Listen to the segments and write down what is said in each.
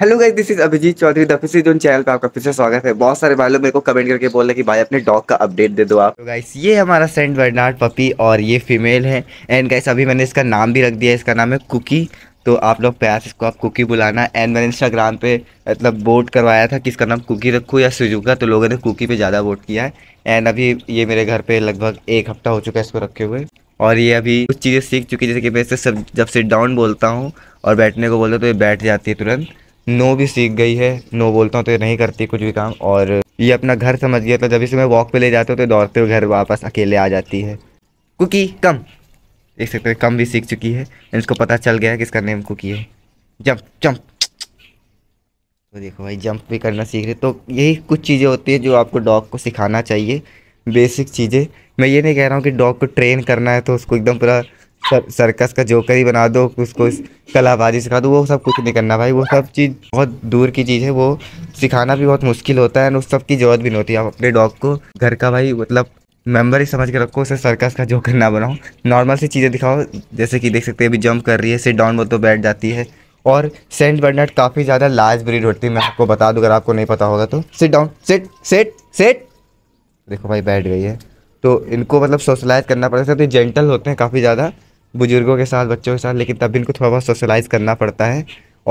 Hello guys this is Abhijit Chaudhary the जो channel पे आपका फिर से स्वागत है बहुत सारे भाई लोग मेरे को कमेंट करके बोल रहे कि भाई अपने डॉग का अपडेट दे दो आप तो गाइस ये हमारा सेंट बर्नार्ड पपी और ये फीमेल है एंड गाइस अभी मैंने इसका नाम भी रख दिया है इसका नाम है कुकी तो आप लोग प्यार इसको आप कुकी बुलाना एंड मैंने इंस्टाग्राम पे मतलब वोट करवाया था कि इसका नाम कुकी रखूँ या सुजुका तो लोगों ने कुकी पे ज़्यादा वोट किया है एंड अभी ये मेरे घर पे लगभग एक हफ्ता हो चुका है इसको रखे हुए और ये अभी कुछ चीज़ें सीख चुकी है जैसे कि मैं इससे सब जब सिट डाउन बोलता हूँ और बैठने को बोलता हूँ तो ये बैठ जाती है तुरंत नो भी सीख गई है नो बोलता हूँ तो ये नहीं करती कुछ भी काम और ये अपना घर समझ गया तो जब इसे मैं वॉक पे ले जाते हो तो दौड़ते हुए घर वापस अकेले आ जाती है कुकी कम देख सकते कम भी सीख चुकी है इसको पता चल गया कि इसका नेम कुकी है जंप जंप तो देखो भाई जंप भी करना सीख रहे तो यही कुछ चीज़ें होती है जो आपको डॉग को सिखाना चाहिए बेसिक चीज़ें मैं ये नहीं कह रहा हूँ कि डॉग को ट्रेन करना है तो उसको एकदम पूरा सर सर्कस का जोकर ही बना दो उसको कलाबाजी सिखा दो वो सब कुछ नहीं करना भाई वो सब चीज़ बहुत दूर की चीज़ है वो सिखाना भी बहुत मुश्किल होता है और उस सब की ज़रूरत भी नहीं होती आप अपने डॉग को घर का भाई मतलब मेम्बर ही समझ के रखो उसे सर्कस का जोकर ना बनाओ नॉर्मल सी चीज़ें दिखाओ जैसे कि देख सकते हैं अभी जंप कर रही है सिर डाउन वो तो बैठ जाती है और सेंट बर्नर्ड काफ़ी ज़्यादा लार्ज ब्रीड होती है मैं आपको बता दूँ अगर आपको नहीं पता होगा तो sit down sit sit sit देखो भाई बैठ गई है तो इनको मतलब सोशलाइज करना पड़ता है तो जेंटल होते हैं काफ़ी ज़्यादा बुज़ुर्गों के साथ बच्चों के साथ लेकिन तब भी इनको थोड़ा बहुत सोशलाइज़ करना पड़ता है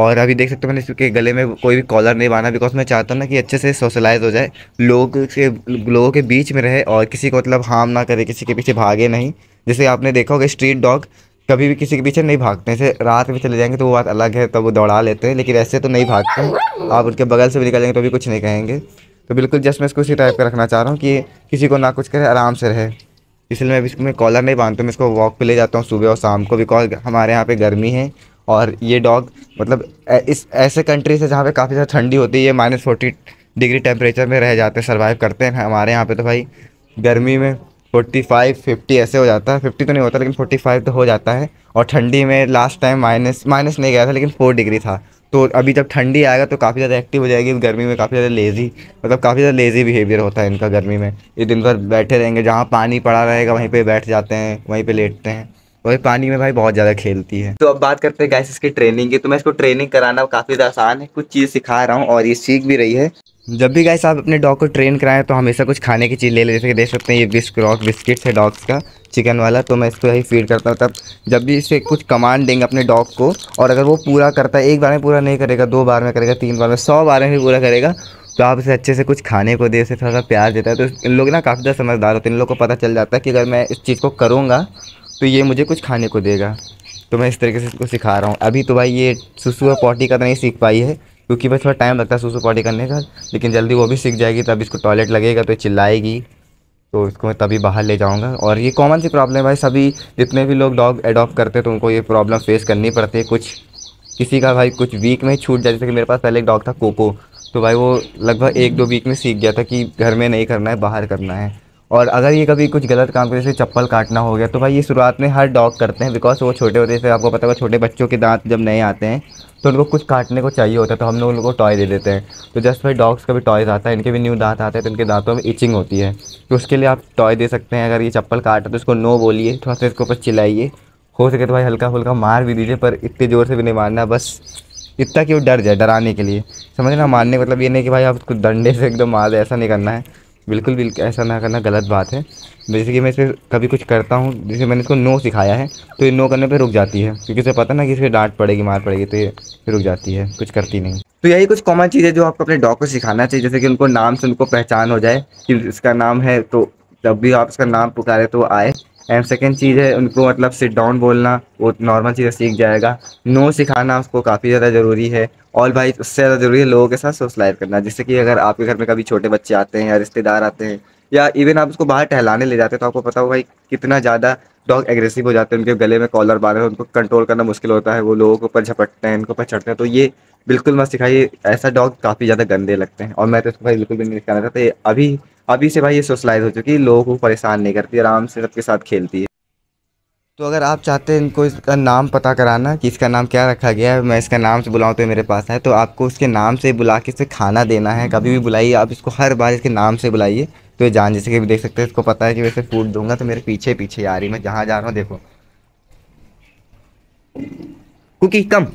और अभी देख सकते हो मैंने इसके गले में कोई भी कॉलर नहीं बांधा बिकॉज मैं चाहता हूँ ना कि अच्छे से सोशलाइज हो जाए लोग के लोगों के बीच में रहे और किसी को मतलब हार्म ना करे किसी के पीछे भागे नहीं जैसे आपने देखा होगा स्ट्रीट डॉग कभी भी किसी के पीछे नहीं भागते जैसे रात में चले जाएंगे तो वो बात अलग है तब तो वो दौड़ा लेते हैं लेकिन ऐसे तो नहीं भागते आप उनके बगल से भी निकल जाएंगे तो भी कुछ नहीं कहेंगे तो बिल्कुल जस्ट मैं इसको इसी टाइप का रखना चाह रहा हूँ कि किसी को ना कुछ करे आराम से रहे इसलिए मैं इसमें कॉलर नहीं बांधता हूँ मैं इसको वॉक पे ले जाता हूँ सुबह और शाम को बिकॉज हमारे यहाँ पे गर्मी है और ये डॉग मतलब इस ऐसे कंट्री से जहाँ पे काफ़ी ज़्यादा ठंडी होती है ये माइनस फोर्टी डिग्री टेम्परेचर में रह जाते हैं सर्वाइव करते हैं हमारे यहाँ पे तो भाई गर्मी में फोर्टी फाइव फिफ्टी ऐसे हो जाता है फिफ्टी तो नहीं होता लेकिन फोर्टी फाइव तो हो जाता है और ठंडी में लास्ट टाइम माइनस माइनस नहीं गया था लेकिन फोर डिग्री था तो अभी जब ठंडी आएगा तो काफ़ी ज़्यादा एक्टिव हो जाएगी गर्मी में काफ़ी ज़्यादा लेज़ी मतलब काफ़ी ज़्यादा लेज़ी बिहेवियर होता है इनका गर्मी में ये दिन भर बैठे रहेंगे जहाँ पानी पड़ा रहेगा वहीं पर बैठ जाते हैं वहीं पर लेटते हैं वही पानी में भाई बहुत ज़्यादा खेलती है तो अब बात करते हैं गैस इसकी ट्रेनिंग की तो मैं इसको ट्रेनिंग कराना काफ़ी आसान है कुछ चीज़ सिखा रहा हूँ और ये सीख भी रही है जब भी गाइस आप अपने डॉग को ट्रेन कराएं तो हमेशा कुछ खाने की चीज़ ले लें जैसे कि देख सकते हैं ये बिस्क्रॉक बिस्किट्स है डॉग्स का चिकन वाला तो मैं इसको यही फीड करता हूँ तब जब भी इसे कुछ कमांड देंगे अपने डॉग को और अगर वो पूरा करता है एक बार में पूरा नहीं करेगा दो बार में करेगा तीन बार में सौ बार में भी पूरा करेगा तो आप इसे अच्छे से कुछ खाने को दे इसे थोड़ा सा प्यार देता है तो इन लोग ना काफ़ी ज़्यादा समझदार होते हैं इन लोग को पता चल जाता है कि अगर मैं इस चीज़ को करूँगा तो ये मुझे कुछ खाने को देगा तो मैं इस तरीके से इसको सिखा रहा हूँ अभी तो भाई ये सुसु और पॉटी तो नहीं सीख पाई है क्योंकि भाई थोड़ा टाइम लगता है सुसु पॉटी करने का लेकिन जल्दी वो भी सीख जाएगी तब इसको टॉयलेट लगेगा तो चिल्लाएगी तो इसको मैं तभी बाहर ले जाऊँगा और ये कॉमन सी प्रॉब्लम है भाई सभी जितने भी लोग डॉग एडॉप्ट करते हैं तो उनको ये प्रॉब्लम फेस करनी पड़ती है कुछ किसी का भाई कुछ वीक में छूट जाए जैसे कि मेरे पास पहले एक डॉग था कोको तो भाई वो लगभग एक दो वीक में सीख गया था कि घर में नहीं करना है बाहर करना है और अगर ये कभी कुछ गलत काम करे जैसे चप्पल काटना हो गया तो भाई ये शुरुआत में हर डॉग करते हैं बिकॉज वो छोटे होते हैं जैसे आपको पता होगा छोटे बच्चों के दांत जब नए आते हैं तो उनको कुछ काटने को चाहिए होता है तो हम लोग उनको टॉय दे देते हैं तो जस्ट भाई डॉग्स का भी टॉयज़ आता है इनके भी न्यू दांत आते हैं तो इनके दांतों में इचिंग होती है तो उसके लिए आप टॉय दे सकते हैं अगर ये चप्पल काटा तो उसको नो बोलिए थोड़ा सा इसके ऊपर चिलइए हो सके तो भाई हल्का फुल्का मार भी दीजिए पर इतने ज़ोर से भी नहीं मारना बस इतना कि वो डर जाए डराने के लिए समझना मारने का मतलब ये नहीं कि भाई आप उसको डंडे से एकदम मार दे ऐसा नहीं करना है बिल्कुल भी ऐसा ना करना गलत बात है जैसे कि मैं इसे कभी कुछ करता हूँ जैसे मैंने इसको नो सिखाया है तो ये नो करने पे रुक जाती है क्योंकि उसे पता ना कि इसे डांट पड़ेगी मार पड़ेगी तो ये रुक जाती है कुछ करती नहीं तो यही कुछ कॉमन चीज़ें जो आपको अपने डॉग को सिखाना चाहिए जैसे कि उनको नाम से उनको पहचान हो जाए कि इसका नाम है तो जब भी आप इसका नाम पुकारे तो आए एंड सेकेंड चीज़ है उनको मतलब सिट डाउन बोलना वो नॉर्मल चीज़ें सीख जाएगा नो सिखाना उसको काफ़ी ज़्यादा ज़रूरी है और भाई उससे ज़्यादा ज़रूरी है लोगों के साथ सोशलाइज करना जिससे कि अगर आपके घर में कभी छोटे बच्चे आते हैं या रिश्तेदार आते हैं या इवन आप उसको बाहर टहलाने ले जाते हैं तो आपको पता होगा भाई कितना ज़्यादा डॉग एग्रेसिव हो जाते हैं उनके गले में कॉलर बारे में उनको कंट्रोल करना मुश्किल होता है वो लोगों के ऊपर झपटते हैं उनके ऊपर चढ़ते हैं तो ये बिल्कुल मत सिखाइए ऐसा डॉग काफ़ी ज़्यादा गंदे लगते हैं और मैं तो इसको भाई बिल्कुल भी नहीं सिखाना चाहता तो अभी अभी से भाई ये सोशलाइज हो चुकी है लोगों को परेशान नहीं करती आराम से सबके साथ खेलती है तो अगर आप चाहते हैं इनको इसका नाम पता कराना कि इसका नाम क्या रखा गया है मैं इसका नाम से बुलाऊँ तो मेरे पास है तो आपको उसके नाम से बुला के इसे खाना देना है कभी भी बुलाइए आप इसको हर बार इसके नाम से बुलाइए तो ये जान जैसे कि देख सकते हैं इसको पता है कि वैसे फूड दूंगा तो मेरे पीछे पीछे आ रही मैं जहाँ जा रहा हूँ देखो cookie come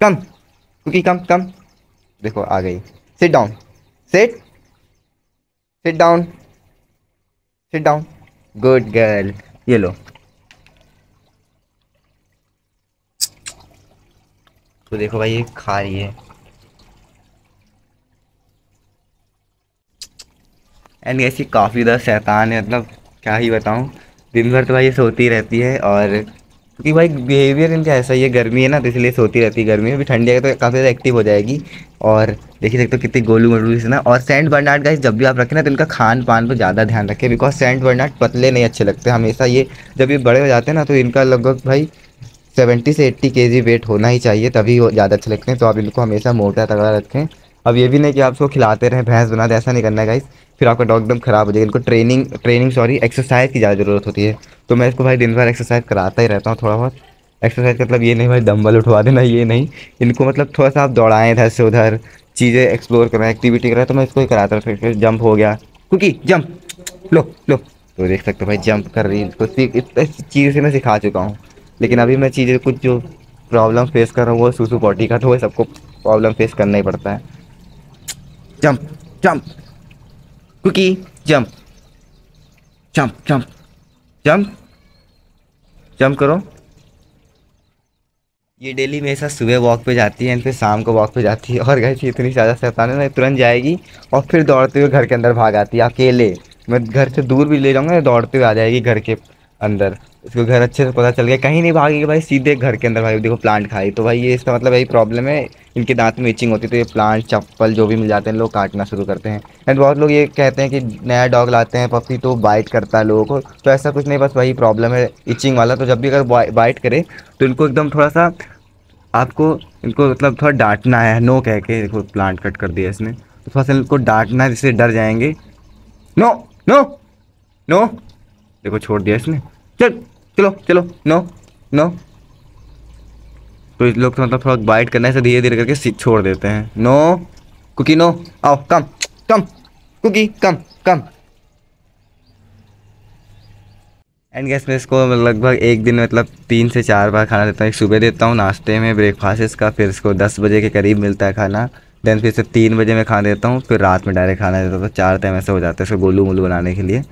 come Cookie come कम देखो आ गई set down set sit down sit down good girl ये लो तो देखो भाई ये खा रही है एंड ऐसी काफ़ी ज़्यादा शैतान है मतलब क्या ही बताऊँ दिन भर तो भाई ये सोती रहती है और क्योंकि भाई बिहेवियर इनका ऐसा ही है गर्मी है ना तो इसलिए सोती रहती है गर्मी में भी ठंडी आएगी तो काफ़ी ज़्यादा एक्टिव हो जाएगी और देख ही सकते हो कितनी गोलू मोलू से ना और सेंट बर्नार्ड का जब भी आप रखें ना तो इनका खान पान पर ज़्यादा ध्यान रखें बिकॉज सेंट बर्नार्ड पतले नहीं अच्छे लगते हमेशा ये जब ये बड़े हो जाते हैं ना तो इनका लगभग भाई सेवेंटी से एट्टी के जी वेट होना ही चाहिए तभी वो ज़्यादा अच्छे लगते हैं तो आप इनको हमेशा मोटा तगड़ा रखें अब ये भी नहीं कि आप उसको खिलाते रहें भैंस बना ऐसा नहीं करना है गाइस फिर आपका डॉग एकदम खराब हो जाएगा इनको ट्रेनिंग ट्रेनिंग सॉरी एक्सरसाइज की ज़्यादा ज़रूरत होती है तो मैं इसको भाई दिन भर एक्सरसाइज कराता ही रहता हूँ थोड़ा बहुत एक्सरसाइज मतलब ये नहीं भाई डम्बल उठवा देना ये नहीं इनको मतलब थोड़ा सा आप दौड़ाएँ इधर से उधर चीज़ें एक्सप्लोर करें एक्टिविटी करें तो मैं इसको ही कराता हूँ फिर जंप हो गया क्योंकि जंप लो लो तो देख सकते हो भाई जंप कर रही है सीख इस चीज़ से मैं सिखा चुका हूँ लेकिन अभी मैं चीज़ें कुछ जो प्रॉब्लम फेस कर रहा हूँ वो सुसु पॉटी का तो वो सबको प्रॉब्लम फेस करना ही पड़ता है jump jump Cookie, jump. Jump, jump. Jump. Jump करो ये डेली मेरे साथ सुबह वॉक पे जाती है एंड फिर शाम को वॉक पे जाती है और गैस इतनी ज़्यादा शैतान है ना तुरंत जाएगी और फिर दौड़ते हुए घर के अंदर भाग आती है अकेले मैं घर से दूर भी ले जाऊँगा दौड़ते हुए आ जाएगी घर के अंदर इसको घर अच्छे से पता चल गया कहीं नहीं भागेगी भाई सीधे घर के अंदर भाई देखो प्लांट खाई तो भाई ये इसका मतलब यही प्रॉब्लम है इनके दांत में इचिंग होती है तो ये प्लांट चप्पल जो भी मिल जाते हैं लोग काटना शुरू करते हैं एंड बहुत लोग ये कहते हैं कि नया डॉग लाते हैं पपी तो बाइट करता है लोगों को तो ऐसा कुछ नहीं बस वही प्रॉब्लम है इचिंग वाला तो जब भी अगर बाइट करे तो इनको एकदम थोड़ा सा आपको इनको मतलब थोड़ा डांटना है नो कह के देखो प्लांट कट कर दिया इसने तो थोड़ा सा इनको डांटना है जिससे डर जाएंगे नो नो नो देखो छोड़ दिया इसने चल चलो चलो नो नो तो इस लोग तो मतलब थोड़ा बाइट करने से धीरे धीरे करके छोड़ देते हैं नो कुकी नो आओ come come Cookie come come and guess मैं इसको लगभग एक दिन मतलब तीन से चार बार खाना देता हूँ सुबह देता हूँ नाश्ते में ब्रेकफास्ट इसका फिर इसको दस बजे के करीब मिलता है खाना देन फिर से तीन बजे में खा देता हूँ फिर रात में डायरेक्ट खाना देता हूँ तो चार टाइम ऐसे हो जाते हैं इसको गोलू मोलू बनाने के लिए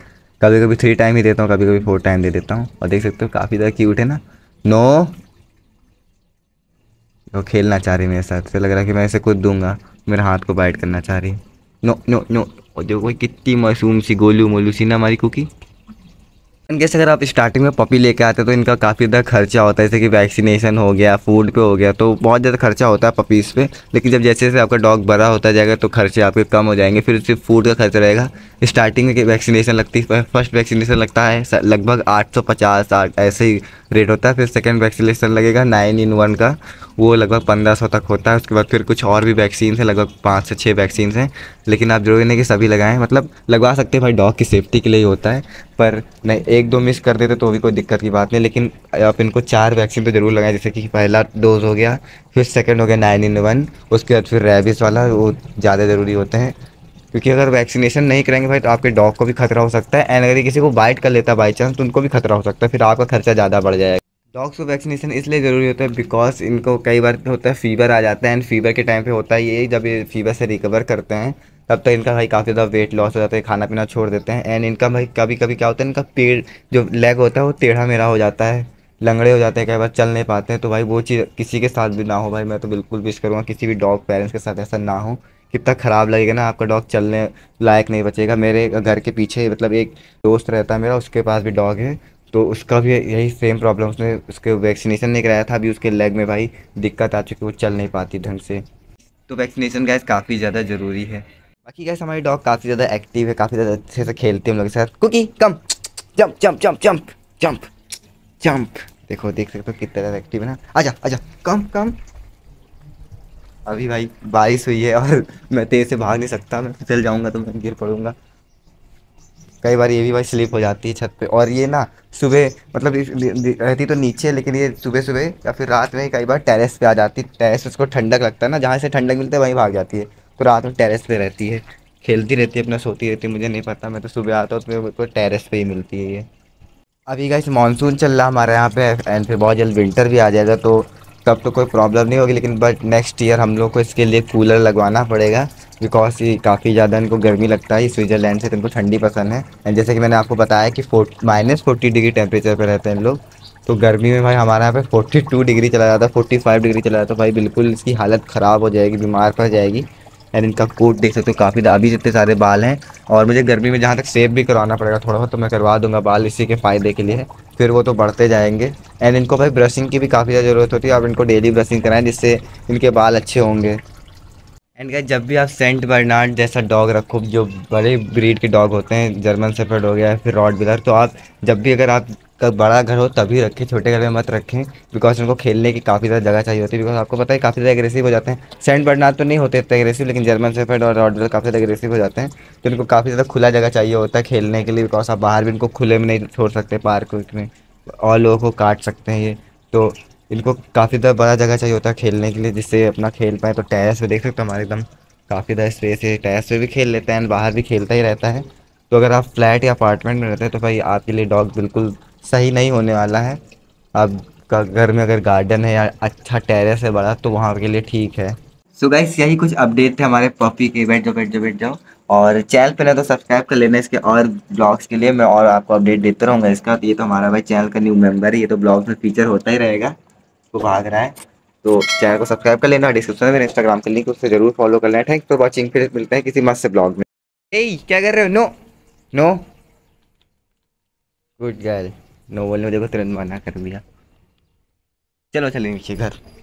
कभी कभी थ्री टाइम ही देता हूँ कभी कभी फोर टाइम दे देता हूँ और देख सकते हो काफ़ी ज़्यादा क्यूट है ना नो वो खेलना चाह रही मेरे साथ से लग रहा है कि मैं इसे कुछ दूंगा मेरे हाथ को बाइट करना चाह रही नो नो नो और देखो कितनी मासूम सी गोलू मोलू सी ना हमारी कुकी जैसे अगर आप स्टार्टिंग में पपी लेके आते हैं तो इनका काफ़ी ज़्यादा खर्चा होता है जैसे कि वैक्सीनेशन हो गया फूड पे हो गया तो बहुत ज़्यादा खर्चा होता है पपीज़ पे लेकिन जब जैसे जैसे आपका डॉग बड़ा होता जाएगा तो खर्चे आपके कम हो जाएंगे फिर सिर्फ फूड का खर्चा रहेगा स्टार्टिंग में वैक्सीनेशन लगती है फर्स्ट वैक्सीनेशन लगता है लगभग 850 आठ ऐसे ही रेट होता है फिर सेकंड वैक्सीनेशन लगेगा नाइन इन वन का वो लगभग 1500 तक होता है उसके बाद फिर कुछ और भी वैक्सीन है लगभग पाँच से छः वैक्सीन हैं लेकिन आप जरूरी नहीं कि सभी लगाएं मतलब लगवा सकते हैं भाई डॉग की सेफ्टी के लिए ही होता है पर नहीं एक दो मिस कर देते तो भी कोई दिक्कत की बात नहीं लेकिन आप इनको चार वैक्सीन तो ज़रूर लगाएं जैसे कि पहला डोज हो गया फिर सेकेंड हो गया नाइन इन वन उसके बाद फिर रेबिस वाला वो ज़्यादा ज़रूरी होते हैं क्योंकि अगर वैक्सीनेशन नहीं करेंगे भाई तो आपके डॉग को भी खतरा हो सकता है एंड अगर किसी को बाइट कर लेता है बाई चांस तो उनको भी खतरा हो सकता है फिर आपका खर्चा ज़्यादा बढ़ जाएगा डॉग्स को वैक्सीनेशन इसलिए ज़रूरी होता है बिकॉज इनको कई बार होता है फीवर आ जाता है एंड फीवर के टाइम पे होता है ये जब ये फीवर से रिकवर करते हैं तब तक तो इनका भाई काफ़ी ज़्यादा वेट लॉस हो जाता है खाना पीना छोड़ देते हैं एंड इनका भाई कभी कभी क्या होता है इनका पेड़ जो लेग होता है वो टेढ़ा मेरा हो जाता है लंगड़े हो जाते हैं कई बार चल नहीं पाते हैं तो भाई वो चीज़ किसी के साथ भी ना हो भाई मैं तो बिल्कुल विश करूँगा किसी भी डॉग पेरेंट्स के साथ ऐसा ना हो कितना ख़राब लगेगा ना आपका डॉग चलने लायक नहीं बचेगा मेरे घर के पीछे मतलब एक दोस्त रहता है मेरा उसके पास भी डॉग है तो उसका भी यही सेम प्रॉब्लम उसने उसके वैक्सीनेशन नहीं कराया था अभी उसके लेग में भाई दिक्कत आ चुकी वो चल नहीं पाती ढंग से तो वैक्सीनेशन गैस काफ़ी ज़्यादा ज़रूरी है बाकी गैस हमारी डॉग काफ़ी ज़्यादा एक्टिव है काफ़ी ज़्यादा अच्छे से खेलते हैं हम लोग के साथ Cookie come jump jump jump jump jump jump देखो देख सकते हो कितना ज़्यादा एक्टिव है ना आजा आजा कम कम अभी भाई बारिश हुई है और मैं तेज से भाग नहीं सकता मैं फिसल जाऊँगा तो मैं गिर पड़ूँगा कई बार ये भी भाई स्लिप हो जाती है छत पे और ये ना सुबह मतलब रहती तो नीचे लेकिन ये सुबह सुबह या फिर रात में कई बार टेरेस पे आ जाती है टेरेस उसको ठंडक लगता है ना जहाँ से ठंडक मिलती है वहीं भाग जाती है तो रात में टेरेस पे रहती है खेलती रहती है अपना सोती रहती है मुझे नहीं पता मैं तो सुबह आता हूँ तो टेरेस पे ही मिलती है ये अभी का इस मानसून चल रहा हमारे यहाँ पे एंड फिर बहुत जल्द विंटर भी आ जाएगा तो तब तो, तो कोई प्रॉब्लम नहीं होगी लेकिन बट नेक्स्ट ईयर हम लोग को इसके लिए कूलर लगवाना पड़ेगा बिकॉज ये काफ़ी ज़्यादा इनको गर्मी लगता है स्विट्ज़रलैंड से तो इनको ठंडी पसंद है एंड जैसे कि मैंने आपको बताया कि फोर्ट माइनस फोर्टी डिग्री टेम्परेचर पर रहते हैं इन लोग तो गर्मी में भाई हमारे यहाँ पे 42 डिग्री चला जाता है 45 डिग्री चला जाता है भाई बिल्कुल इसकी हालत ख़राब हो जाएगी बीमार पड़ जाएगी एंड इनका कोट देख सकते हो काफ़ी दाबी जितने सारे बाल हैं और मुझे गर्मी में जहाँ तक सेव भी करवाना पड़ेगा थोड़ा बहुत तो मैं करवा दूँगा बाल इसी के फ़ायदे के लिए फिर वो तो बढ़ते जाएंगे एंड इनको भाई ब्रशिंग की भी काफ़ी ज़्यादा ज़रूरत होती है आप इनको डेली ब्रशिंग कराएं जिससे इनके बाल अच्छे होंगे एंड क्या जब भी आप सेंट बर्नार्ड जैसा डॉग रखो जो बड़े ब्रीड के डॉग होते हैं जर्मन सेफर्ड हो गया फिर रॉड बिलर तो आप जब भी अगर आप का बड़ा घर हो तभी रखें छोटे घर में मत रखें बिकॉज उनको खेलने की काफ़ी ज़्यादा जगह चाहिए होती है बिकॉज आपको पता है काफ़ी ज़्यादा एग्रेसिव हो जाते हैं सेंट बर्नार्ड तो नहीं होते इतने एग्रेसिव लेकिन जर्मन सेफेड और रॉडर काफ़ी ज़्यादा एग्रेसिव हो जाते हैं तो इनको काफ़ी ज़्यादा खुला जगह चाहिए होता है खेलने के लिए बिकॉज आप बाहर भी इनको खुले में नहीं छोड़ सकते पार्क वर्क में और लोगों को काट सकते हैं ये तो इनको काफ़ी ज़्यादा बड़ा जगह चाहिए होता है खेलने के लिए जिससे अपना खेल पाए तो टेरस में देख सकते हो हमारे एकदम काफ़ी ज़्यादा स्पेस है टेरस पे भी खेल लेते हैं बाहर भी खेलता ही रहता है तो अगर आप फ्लैट या अपार्टमेंट में रहते हैं तो भाई आपके लिए डॉग बिल्कुल सही नहीं होने वाला है अब घर में अगर गार्डन है या अच्छा टेरेस है बड़ा तो वहाँ के लिए ठीक है सो गाइस यही कुछ अपडेट थे हमारे पपी के बैठ जाओ बैठ जाओ बैठ जाओ और चैनल पे ना तो सब्सक्राइब कर लेना इसके और ब्लॉग्स के लिए मैं और आपको अपडेट देता रहूँगा इसका तो ये तो हमारा भाई चैनल का न्यू मेम्बर है ये तो ब्लॉग्स में फीचर होता ही रहेगा वो भाग रहा है तो चैनल को सब्सक्राइब कर लेना डिस्क्रिप्शन में इंस्टाग्राम का लिंक उससे जरूर फॉलो कर लेना थैंक फॉर वॉचिंग फिर मिलते हैं किसी मस्त ब्लॉग में ए क्या कर रहे हो नो नो गुड गर्ल नोवल ने देखो तुरंत मना कर दिया चलो चले नीचे घर